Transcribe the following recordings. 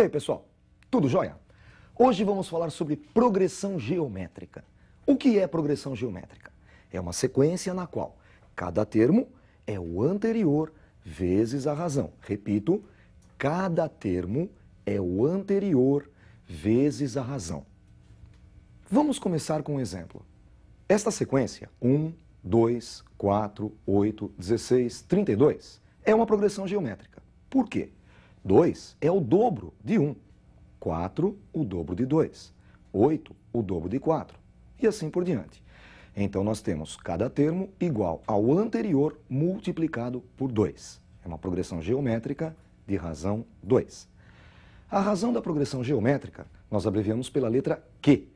E aí, pessoal? Tudo jóia? Hoje vamos falar sobre progressão geométrica. O que é progressão geométrica? É uma sequência na qual cada termo é o anterior vezes a razão. Repito, cada termo é o anterior vezes a razão. Vamos começar com um exemplo. Esta sequência, 1, 2, 4, 8, 16, 32, é uma progressão geométrica. Por quê? 2 é o dobro de 1. 4, o dobro de 2. 8, o dobro de 4. E assim por diante. Então, nós temos cada termo igual ao anterior multiplicado por 2. É uma progressão geométrica de razão 2. A razão da progressão geométrica nós abreviamos pela letra Q.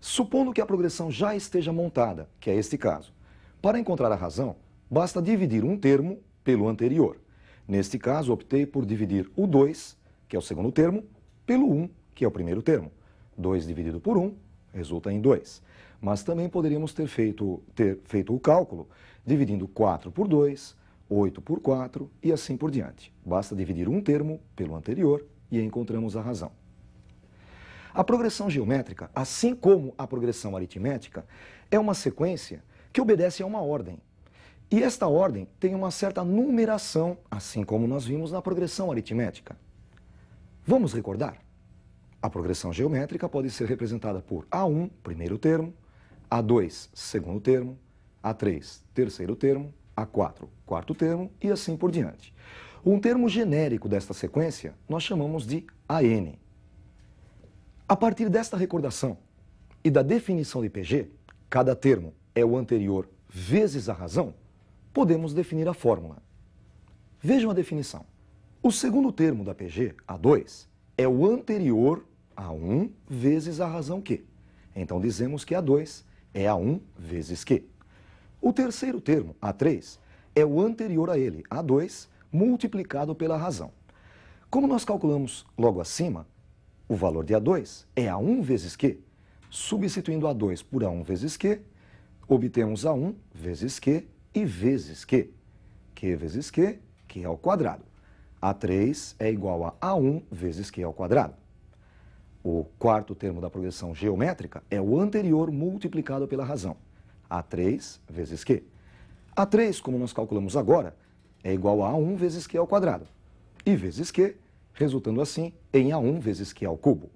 Supondo que a progressão já esteja montada, que é este caso, para encontrar a razão, basta dividir um termo pelo anterior. Neste caso, optei por dividir o 2, que é o segundo termo, pelo 1, um, que é o primeiro termo. 2 dividido por 1 um, resulta em 2. Mas também poderíamos ter feito, ter feito o cálculo dividindo 4 por 2, 8 por 4 e assim por diante. Basta dividir um termo pelo anterior e encontramos a razão. A progressão geométrica, assim como a progressão aritmética, é uma sequência que obedece a uma ordem. E esta ordem tem uma certa numeração, assim como nós vimos na progressão aritmética. Vamos recordar? A progressão geométrica pode ser representada por A1, primeiro termo, A2, segundo termo, A3, terceiro termo, A4, quarto termo e assim por diante. Um termo genérico desta sequência nós chamamos de AN. A partir desta recordação e da definição de PG, cada termo é o anterior vezes a razão, podemos definir a fórmula. Vejam a definição. O segundo termo da PG, A2, é o anterior a 1 vezes a razão Q. Então dizemos que A2 é A1 vezes Q. O terceiro termo, A3, é o anterior a ele, A2, multiplicado pela razão. Como nós calculamos logo acima, o valor de A2 é A1 vezes Q. Substituindo A2 por A1 vezes Q, obtemos A1 vezes Q e vezes Q. Q vezes Q, Q ao quadrado. A3 é igual a A1 vezes Q ao quadrado. O quarto termo da progressão geométrica é o anterior multiplicado pela razão. A3 vezes Q. A3, como nós calculamos agora, é igual a A1 vezes Q ao quadrado. E vezes Q, resultando assim em A1 vezes Q ao cubo.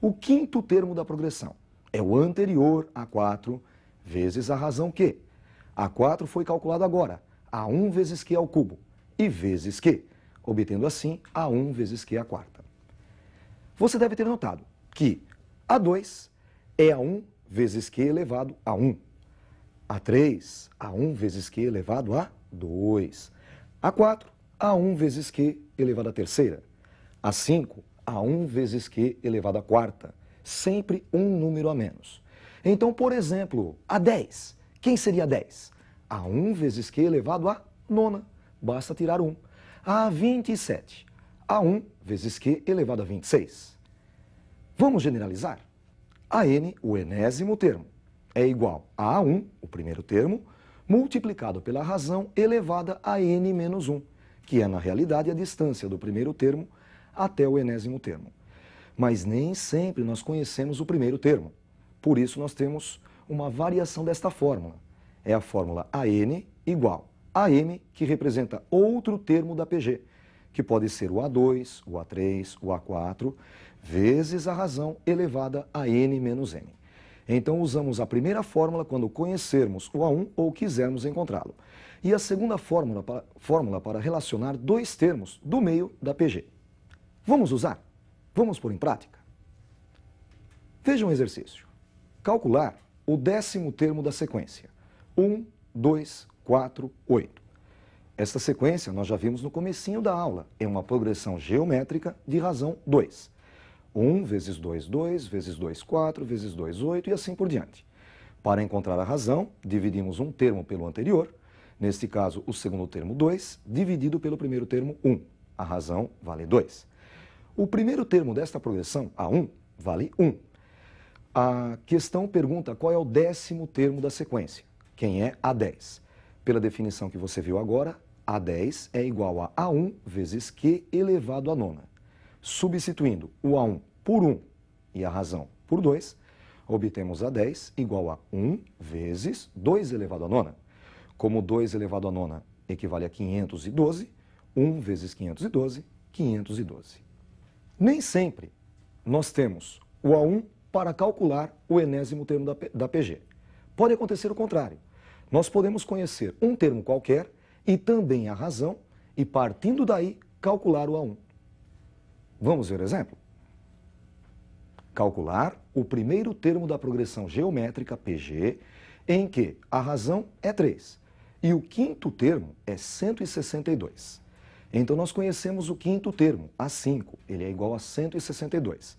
O quinto termo da progressão é o anterior a 4 vezes a razão Q, a4 foi calculada agora, A1 vezes Q ao cubo e vezes Q, obtendo assim A1 vezes Q à quarta. Você deve ter notado que A2 é A1 vezes Q elevado a 1. A3, A1 vezes Q elevado a 2. A4, A1 vezes Q elevado a terceira. A5, A1 vezes Q elevado a quarta. Sempre um número a menos. Então, por exemplo, A10 quem seria 10? A 1 vezes Q elevado a nona. Basta tirar 1. A 27. A 1 vezes Q elevado a 26. Vamos generalizar? A n, o enésimo termo, é igual a A1, o primeiro termo, multiplicado pela razão elevada a n menos 1, que é, na realidade, a distância do primeiro termo até o enésimo termo. Mas nem sempre nós conhecemos o primeiro termo. Por isso, nós temos uma variação desta fórmula. É a fórmula AN igual a M, que representa outro termo da PG, que pode ser o A2, o A3, o A4, vezes a razão elevada a N menos M. Então usamos a primeira fórmula quando conhecermos o A1 ou quisermos encontrá-lo. E a segunda fórmula para, fórmula para relacionar dois termos do meio da PG. Vamos usar? Vamos pôr em prática? Veja um exercício. Calcular o décimo termo da sequência. 1, 2, 4, 8. Esta sequência nós já vimos no comecinho da aula, é uma progressão geométrica de razão 2. 1 vezes 2, 2, vezes 2, 4, vezes 2, 8 e assim por diante. Para encontrar a razão, dividimos um termo pelo anterior, neste caso o segundo termo 2, dividido pelo primeiro termo 1. A razão vale 2. O primeiro termo desta progressão, A1, vale 1. A questão pergunta qual é o décimo termo da sequência. Quem é A10? Pela definição que você viu agora, A10 é igual a A1 vezes Q elevado à nona. Substituindo o A1 por 1 e a razão por 2, obtemos A10 igual a 1 vezes 2 elevado à nona. Como 2 elevado à nona equivale a 512, 1 vezes 512, 512. Nem sempre nós temos o A1 para calcular o enésimo termo da, PG. Pode acontecer o contrário. Nós podemos conhecer um termo qualquer e também a razão e, partindo daí, calcular o A1. Vamos ver o exemplo? Calcular o primeiro termo da progressão geométrica PG, em que a razão é 3 e o quinto termo é 162. Então, nós conhecemos o quinto termo, A5, ele é igual a 162.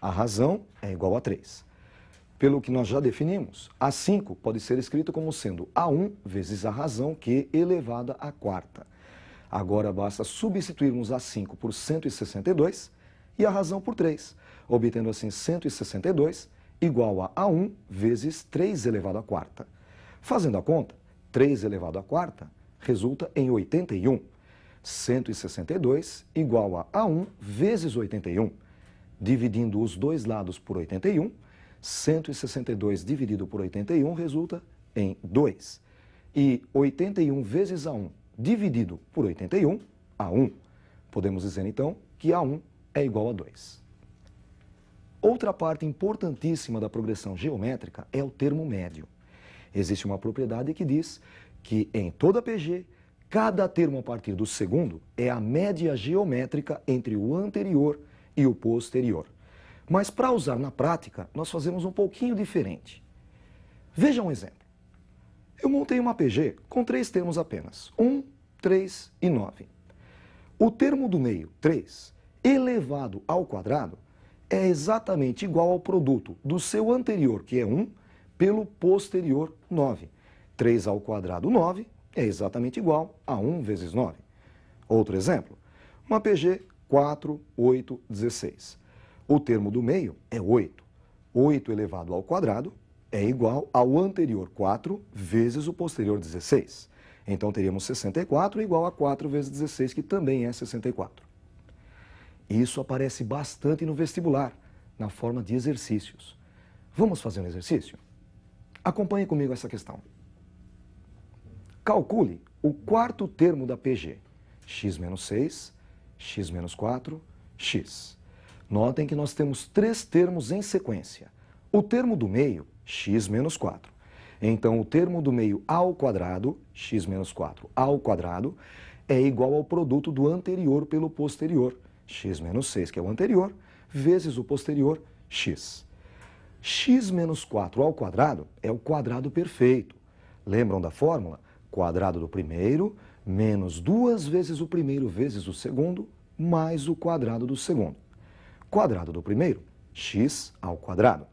A razão é igual a 3. Pelo que nós já definimos, A5 pode ser escrito como sendo A1 vezes a razão Q elevada à quarta. Agora basta substituirmos A5 por 162 e a razão por 3, obtendo assim 162 igual a A1 vezes 3 elevado à quarta. Fazendo a conta, 3 elevado à quarta resulta em 81. 162 igual a A1 vezes 81 dividindo os dois lados por 81, 162 dividido por 81 resulta em 2. E 81 vezes A1 dividido por 81, A1. Podemos dizer então que A1 é igual a 2. Outra parte importantíssima da progressão geométrica é o termo médio. Existe uma propriedade que diz que em toda PG, cada termo a partir do segundo é a média geométrica entre o anterior e e o posterior. Mas para usar na prática, nós fazemos um pouquinho diferente. Veja um exemplo. Eu montei uma PG com três termos apenas, 1, 3 e 9. O termo do meio, 3, elevado ao quadrado, é exatamente igual ao produto do seu anterior, que é 1, pelo posterior, 9. 3 ao quadrado, 9, é exatamente igual a 1 vezes 9. Outro exemplo, uma PG 4, 8, 16. O termo do meio é 8. 8 elevado ao quadrado é igual ao anterior 4 vezes o posterior 16. Então teríamos 64 igual a 4 vezes 16, que também é 64. Isso aparece bastante no vestibular, na forma de exercícios. Vamos fazer um exercício? Acompanhe comigo essa questão. Calcule o quarto termo da PG, x menos 6 x menos 4, x. Notem que nós temos três termos em sequência. O termo do meio, x menos 4. Então, o termo do meio ao quadrado, x menos 4 ao quadrado, é igual ao produto do anterior pelo posterior, x menos 6, que é o anterior, vezes o posterior, x. x menos 4 ao quadrado é o quadrado perfeito. Lembram da fórmula? Quadrado do primeiro menos duas vezes o primeiro vezes o segundo, mais o quadrado do segundo. Quadrado do primeiro, x ao quadrado,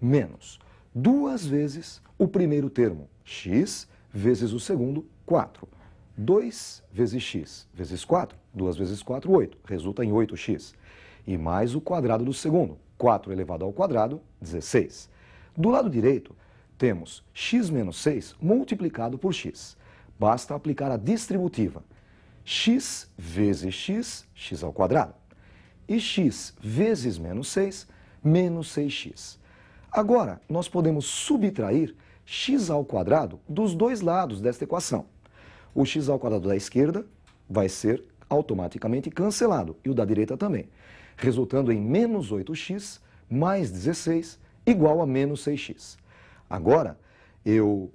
menos duas vezes o primeiro termo, x, vezes o segundo, 4. 2 vezes x vezes 4, 2 vezes 4, 8, resulta em 8x. E mais o quadrado do segundo, 4 elevado ao quadrado, 16. Do lado direito, temos x menos 6 multiplicado por x. Basta aplicar a distributiva x vezes x, x ao quadrado, e x vezes menos 6, menos 6x. Agora, nós podemos subtrair x ao quadrado dos dois lados desta equação. O x ao quadrado da esquerda vai ser automaticamente cancelado, e o da direita também, resultando em menos 8x mais 16 igual a menos 6x. Agora, eu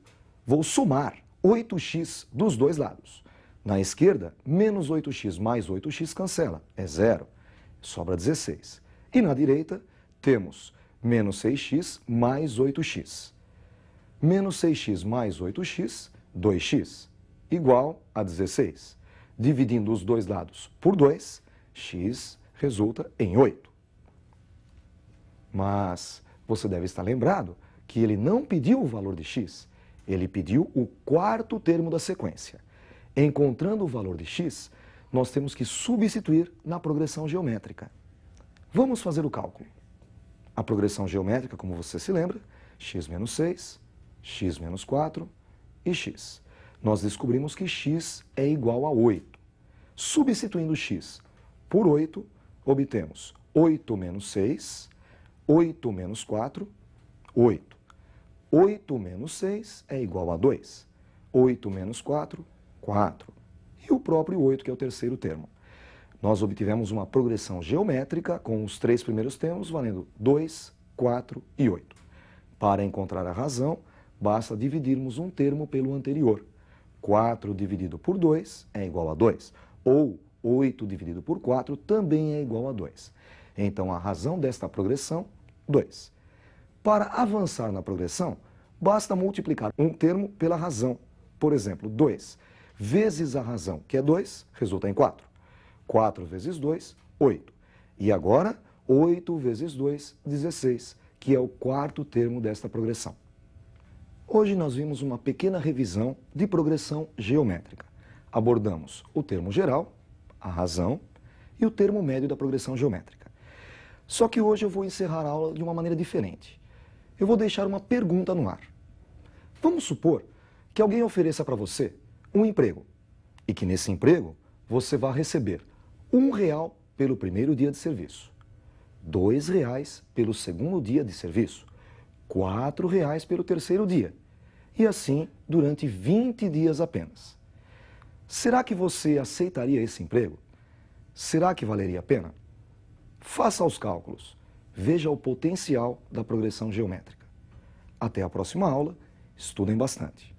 vou somar 8x dos dois lados. Na esquerda, menos 8x mais 8x cancela, é zero, sobra 16. E na direita, temos menos 6x mais 8x. Menos 6x mais 8x, 2x, igual a 16. Dividindo os dois lados por 2, x resulta em 8. Mas você deve estar lembrado que ele não pediu o valor de x, ele pediu o quarto termo da sequência. Encontrando o valor de x, nós temos que substituir na progressão geométrica. Vamos fazer o cálculo. A progressão geométrica, como você se lembra, x menos 6, x menos 4 e x. Nós descobrimos que x é igual a 8. Substituindo x por 8, obtemos 8 menos 6, 8 menos 4, 8. 8 menos 6 é igual a 2. 8 menos 4, 4. E o próprio 8, que é o terceiro termo. Nós obtivemos uma progressão geométrica com os três primeiros termos valendo 2, 4 e 8. Para encontrar a razão, basta dividirmos um termo pelo anterior. 4 dividido por 2 é igual a 2. Ou 8 dividido por 4 também é igual a 2. Então, a razão desta progressão, 2. Para avançar na progressão, basta multiplicar um termo pela razão. Por exemplo, 2 vezes a razão, que é 2, resulta em 4. 4 vezes 2, 8. E agora, 8 vezes 2, 16, que é o quarto termo desta progressão. Hoje nós vimos uma pequena revisão de progressão geométrica. Abordamos o termo geral, a razão, e o termo médio da progressão geométrica. Só que hoje eu vou encerrar a aula de uma maneira diferente eu vou deixar uma pergunta no ar. Vamos supor que alguém ofereça para você um emprego e que nesse emprego você vá receber um real pelo primeiro dia de serviço, dois reais pelo segundo dia de serviço, quatro reais pelo terceiro dia e assim durante 20 dias apenas. Será que você aceitaria esse emprego? Será que valeria a pena? Faça os cálculos veja o potencial da progressão geométrica. Até a próxima aula, estudem bastante.